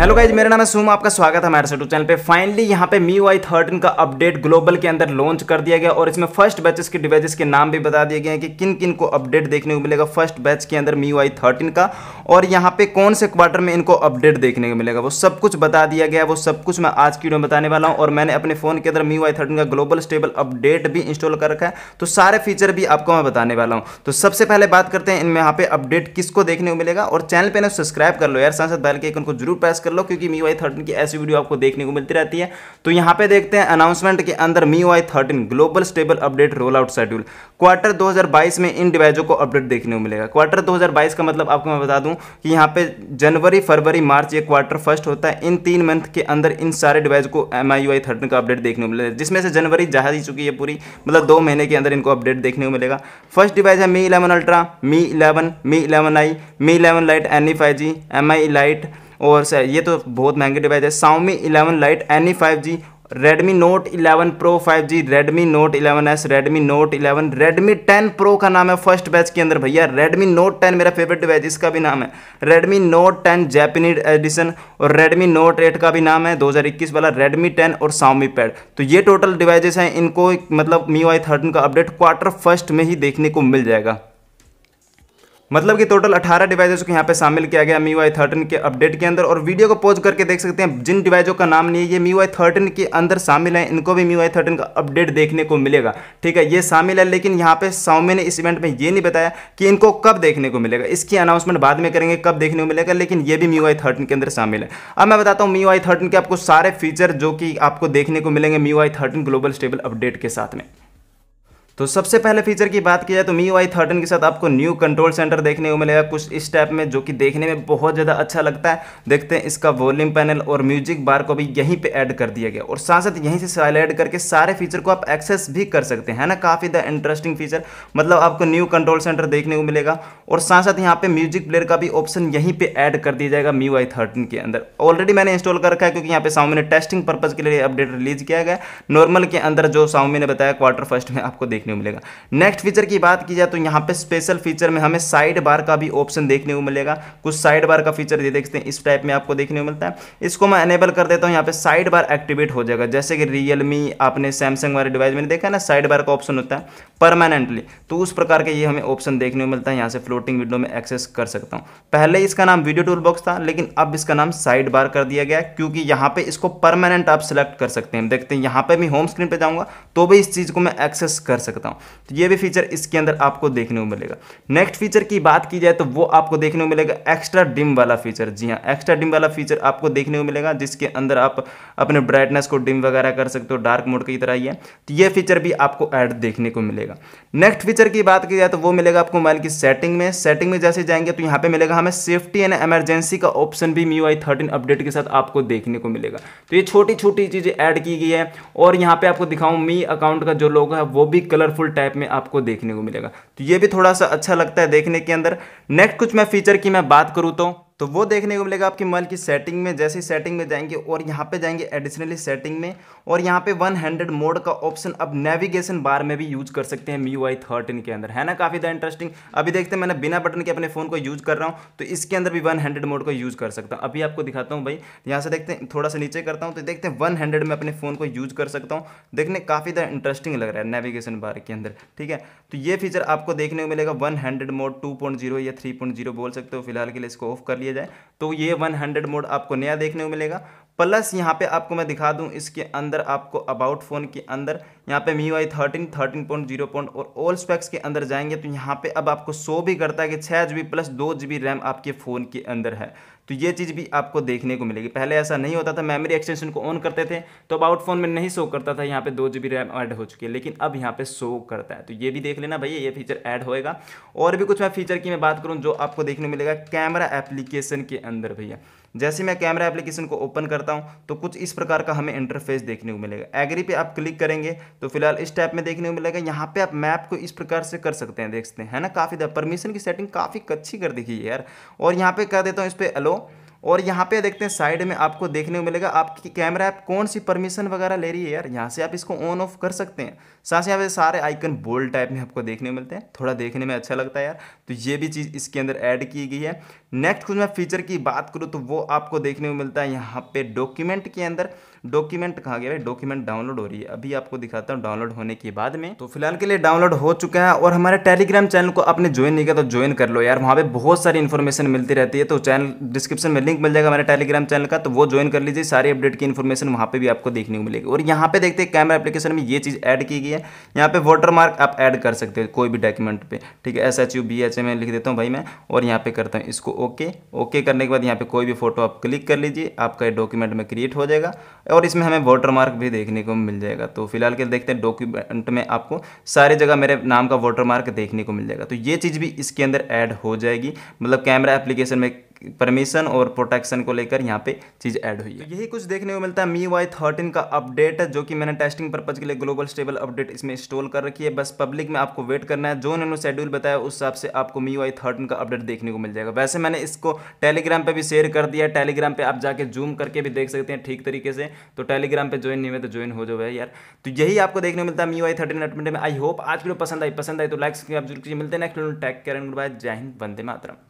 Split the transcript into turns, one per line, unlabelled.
hello guys मेरा नाम है सुम आपका स्वागत है हमारे यूट्यूब चैनल पे फाइनली यहाँ पे मी वाई थर्टीन का अपडेट ग्लोबल के अंदर लॉन्च कर दिया गया और इसमें फर्स्ट बैचेस के डिवाइसेस के नाम भी बता दिए गए हैं कि किन किन को अपडेट देखने को मिलेगा फर्स्ट बैच के अंदर मी वाई थर्टीन का और यहाँ पे कौन से क्वार्टर में इनको अपडेट देखने को मिलेगा वो सब कुछ बता दिया गया वो सब कुछ मैं आज की वीडियो में बताने वाला हूँ और मैंने अपने फोन के अंदर मी वाई थर्टीन का ग्लोबल स्टेबल अपडेट भी इंस्टॉल कर रखा है तो सारे फीचर भी आपको मैं बताने वाला हूँ तो सबसे पहले बात करते हैं इनमें यहाँ पे अपडेट किसको देखने को मिलेगा और चैनल पर ना सब्सक्राइब कर लो यार सांसद बैल के एक उनको जरूर प्रेस कर कर लो क्योंकि मी वाई थर्टीन की ऐसी वीडियो आपको देखने को मिलती रहती है तो यहाँ पे देखते हैं अनाउंसमेंट के अंदर MIUI thirteen global stable update roll out schedule quarter 2022 में इन डिवाइजों को अपडेट देखने को मिलेगा क्वार्टर 2022 का मतलब आपको मैं बता दूं कि यहाँ पे जनवरी फरवरी मार्च ये क्वार्टर फर्स्ट होता है इन तीन मंथ के अंदर इन सारे डिवाइस को एम आई वाई थर्टीन का अपडेट देखने को मिलेगा जिसमें से जनवरी जा ही चुकी है पूरी मतलब दो महीने के अंदर इनको अपडेट देखने को मिलेगा फर्स्ट डिवाइस है Mi eleven ultra Mi eleven Mi eleven i Mi eleven lite N E five G M I lite और ये तो बहुत महंगे डिवाइस है Xiaomi eleven lite NE five G Redmi Note 11 pro 5G, Redmi Note 11s, Redmi Note 11, Redmi 10 pro का नाम है first batch के अंदर भैया रेडमी नोट 10 मेरा फेवरेट डिवाइस इसका भी नाम है रेडमी नोट 10 जैपनीज एडिशन और रेडमी नोट 8 का भी नाम है 2021 वाला रेडमी 10 और साउमी पैड तो ये टोटल डिवाइजेस हैं इनको मतलब मी वाई थर्टीन का अपडेट क्वार्टर फर्स्ट में ही देखने को मिल जाएगा मतलब कि टोटल 18 डिवाइजेस को यहाँ पे शामिल किया गया मी वाई थर्टीन के अपडेट के अंदर और वीडियो को पॉज करके देख सकते हैं जिन डिवाइसों का नाम नहीं है ये मी वाई थर्टीन के अंदर शामिल है इनको भी मी वाई थर्टीन का अपडेट देखने को मिलेगा ठीक है ये शामिल है लेकिन यहाँ पे सौम्य ने इस इवेंट में ये नहीं बताया कि इनको कब देखने को मिलेगा इसकी अनाउंसमेंट बाद में करेंगे कब देखने को मिलेगा लेकिन ये भी मी वाई थर्टीन के अंदर शामिल है अब मैं बताता हूँ मी वाई थर्टीन के आपको सारे फीचर जो कि आपको देखने को मिलेंगे MIUI thirteen global stable update के साथ में तो सबसे पहले फीचर की बात की जाए तो मी वाई थर्टीन के साथ आपको न्यू कंट्रोल सेंटर देखने को मिलेगा कुछ इस टाइप में जो कि देखने में बहुत ज़्यादा अच्छा लगता है देखते हैं इसका वॉल्यूम पैनल और म्यूजिक बार को भी यहीं पे ऐड कर दिया गया और साथ साथ यहीं से सिलेक्ट करके सारे फीचर को आप एक्सेस भी कर सकते हैं ना काफ़ी द इंटरेस्टिंग फीचर मतलब आपको न्यू कंट्रोल सेंटर देखने को मिलेगा और साथ साथ यहाँ पर म्यूजिक प्लेयर का भी ऑप्शन यहीं पर ऐड कर दिया जाएगा मी वाई थर्टीन के अंदर ऑलरेडी मैंने इंस्टॉल कर रखा है क्योंकि यहाँ पे साउमी ने टेस्टिंग पर्पज़ के लिए अपडेट रिलीज किया गया नॉर्मल के अंदर जो साउमी ने बताया क्वार्टर फर्स्ट में आपको देखने देखने को मिलेगा नेक्स्ट फीचर की बात की जाए तो यहाँ पे स्पेशल फीचर में हमें साइड बार का भी ऑप्शन देखने को मिलेगा कुछ साइड बार का फीचर दे देखते हैं इस टाइप में आपको देखने को मिलता है इसको मैं अनेबल कर देता हूँ यहाँ पे साइड बार एक्टिवेट हो जाएगा जैसे कि रियलमी आपने सैमसंग वाले डिवाइस में देखा ना साइड बार का ऑप्शन होता है परमानेंटली तो उस प्रकार के ये हमें ऑप्शन देखने को मिलता है यहाँ से फ्लोटिंग विंडो में एक्सेस कर सकता हूँ पहले इसका नाम वीडियो टूल बॉक्स था लेकिन अब इसका नाम साइड बार कर दिया गया क्योंकि यहाँ पे इसको परमानेंट आप सिलेक्ट कर सकते हैं देखते हैं यहाँ पे मैं होम स्क्रीन पे जाऊँगा तो भी इस चीज़ को मैं एक्सेस कर सकता सकता हूँ तो ये भी फीचर इसके अंदर आपको देखने को मिलेगा नेक्स्ट फीचर की बात की जाए तो वो आपको देखने को मिलेगा एक्स्ट्रा डिम वाला फीचर जी हाँ एक्स्ट्रा डिम वाला फीचर आपको देखने को मिलेगा जिसके अंदर आप अपने ब्राइटनेस को डिम वगैरह कर सकते हो डार्क मोड की तरह ये तो ये फीचर भी आपको ऐड देखने को मिलेगा नेक्स्ट फीचर की बात की जाए तो वो मिलेगा आपको मोबाइल की सेटिंग में सेटिंग में जैसे जाएंगे तो यहाँ पे मिलेगा हमें सेफ्टी एंड एमरजेंसी का ऑप्शन भी मी आई थर्टीन अपडेट के साथ आपको देखने को मिलेगा तो ये छोटी छोटी चीज़ें ऐड की गई है और यहाँ पे आपको दिखाऊँ मी अकाउंट का जो लोग है वो भी कलर कलरफुल टाइप में आपको देखने को मिलेगा तो ये भी थोड़ा सा अच्छा लगता है देखने के अंदर नेक्स्ट कुछ मैं फीचर की मैं बात करूँ तो तो वो देखने को मिलेगा आपकी मोबाइल की सेटिंग में जैसे ही सेटिंग में जाएंगे और यहाँ पे जाएंगे एडिशनली सेटिंग में और यहाँ पे 100 मोड का ऑप्शन अब नेविगेशन बार में भी यूज कर सकते हैं मी वाई थर्टीन के अंदर है ना काफ़ी ज़्यादा इंटरेस्टिंग अभी देखते हैं मैंने बिना बटन के अपने फ़ोन को यूज़ कर रहा हूँ तो इसके अंदर भी वन मोड को यूज़ कर सकता हूँ अभी आपको दिखाता हूँ भाई यहाँ से देखते हैं थोड़ा सा नीचे करता हूँ तो देखते हैं वन में अपने फ़ोन को यूज़ कर सकता हूँ देखने काफ़ी ज़्यादा इंटरेस्टिंग लग रहा है नेविगेशन बार के अंदर ठीक है तो ये फीचर आपको देखने को मिलेगा वन मोड टू या थ्री बोल सकते हो फिलहाल के लिए इसको ऑफ कर लिया किया जाए तो ये 100 मोड आपको नया देखने को मिलेगा प्लस यहाँ पे आपको मैं दिखा दूँ इसके अंदर आपको अबाउट फ़ोन के अंदर यहाँ पे MIUI thirteen thirteen point zero point और ऑल स्पेक्स के अंदर जाएंगे तो यहाँ पे अब आपको शो भी करता है कि छः जी प्लस दो जी रैम आपके फ़ोन के अंदर है तो ये चीज़ भी आपको देखने को मिलेगी पहले ऐसा नहीं होता था मेमोरी एक्सटेंशन को ऑन करते थे तो अबाउट फ़ोन में नहीं शो करता था यहाँ पे दो जी रैम ऐड हो चुकी है लेकिन अब यहाँ पे शो करता है तो ये भी देख लेना भैया ये फीचर ऐड होएगा और भी कुछ मैं फीचर की मैं बात करूँ जो आपको देखने को मिलेगा कैमरा एप्लीकेशन के अंदर भैया जैसे मैं कैमरा एप्लीकेशन को ओपन करता हूँ तो कुछ इस प्रकार का हमें इंटरफेस देखने को मिलेगा एग्री पे आप क्लिक करेंगे तो फिलहाल इस टाइप में देखने को मिलेगा यहाँ पे आप मैप को इस प्रकार से कर सकते हैं देख सकते हैं है ना काफ़ी परमिशन की सेटिंग काफ़ी अच्छी कर दिखी है यार और यहाँ पे कर देता हूँ इस पर अलो और यहाँ पे देखते हैं साइड में आपको देखने को मिलेगा आपकी कैमरा ऐप कौन सी परमिशन वगैरह ले रही है यार यहाँ से आप इसको ऑन ऑफ कर सकते हैं साथ ही यहाँ पे सारे आइकन बोल्ड टाइप में आपको देखने को मिलते हैं थोड़ा देखने में अच्छा लगता है यार तो ये भी चीज़ इसके अंदर ऐड की गई है नेक्स्ट कुछ मैं फीचर की बात करूँ तो वो आपको देखने को मिलता है यहाँ पे डॉक्यूमेंट के अंदर डॉक्यूमेंट कहाँ गया भाई डॉक्यूमेंट डाउनलोड हो रही है अभी आपको दिखाता हूँ डाउनलोड होने के बाद में तो फिलहाल के लिए डाउनलोड हो चुका है और हमारे टेलीग्राम चैनल को आपने ज्वाइन नहीं किया तो ज्वाइन कर लो यार वहाँ पे बहुत सारी इन्फॉर्मेशन मिलती रहती है तो चैनल डिस्क्रिप्शन में लिंक मिल जाएगा हमारे टेलीग्राम चैनल का तो वो ज्वाइन कर लीजिए सारी अपडेट की इन्फॉर्मेशन वहाँ पर भी आपको देखने को मिलेगी और यहाँ पे देखते हैं कैमरा एप्लीकेशन में ये चीज़ ऐड की गई है यहाँ पे वाटर मार्क आप ऐड कर सकते हो कोई भी डॉक्यूमेंट पे ठीक है S H U B H A में लिख देता हूँ भाई मैं और यहाँ पे करता हूँ इसको ओके ओके करने के बाद यहाँ पे कोई भी फोटो आप क्लिक कर लीजिए आपका ये डॉक्यूमेंट में क्रिएट हो जाएगा और इसमें हमें वाटर मार्क भी देखने को मिल जाएगा तो फिलहाल के देखते हैं डॉक्यूमेंट में आपको सारी जगह मेरे नाम का वाटर मार्क देखने को मिल जाएगा तो ये चीज़ भी इसके अंदर ऐड हो जाएगी मतलब कैमरा एप्लीकेशन में परमिशन और प्रोटेक्शन को लेकर यहाँ पे चीज़ ऐड हुई है तो यही कुछ देखने को मिलता है मी वाई थर्टीन का अपडेट जो कि मैंने टेस्टिंग पर्पज के लिए ग्लोबल स्टेबल अपडेट इसमें इंस्टॉल कर रखी है बस पब्लिक में आपको वेट करना है जो उन्होंने शेड्यूल बताया उस हिसाब से आपको मी वाई थर्टीन का अपडेट देखने को मिल जाएगा वैसे मैंने इसको टेलीग्राम पर भी शेयर कर दिया टेलीग्राम पर आप जाके जूम करके भी देख सकते हैं ठीक तरीके से तो टेलीग्राम पर ज्वाइन नहीं हुए तो ज्वाइन हो जाओ यार तो यही आपको देखने को मिलता है मी वाई थर्टीन अपडेट में आई होप आज वीडियो पसंद आई पसंद आई तो लाइक आप जरूर मिलते हैं नेक्स्ट टेक करें बाय जय हिंद वंदे मातरम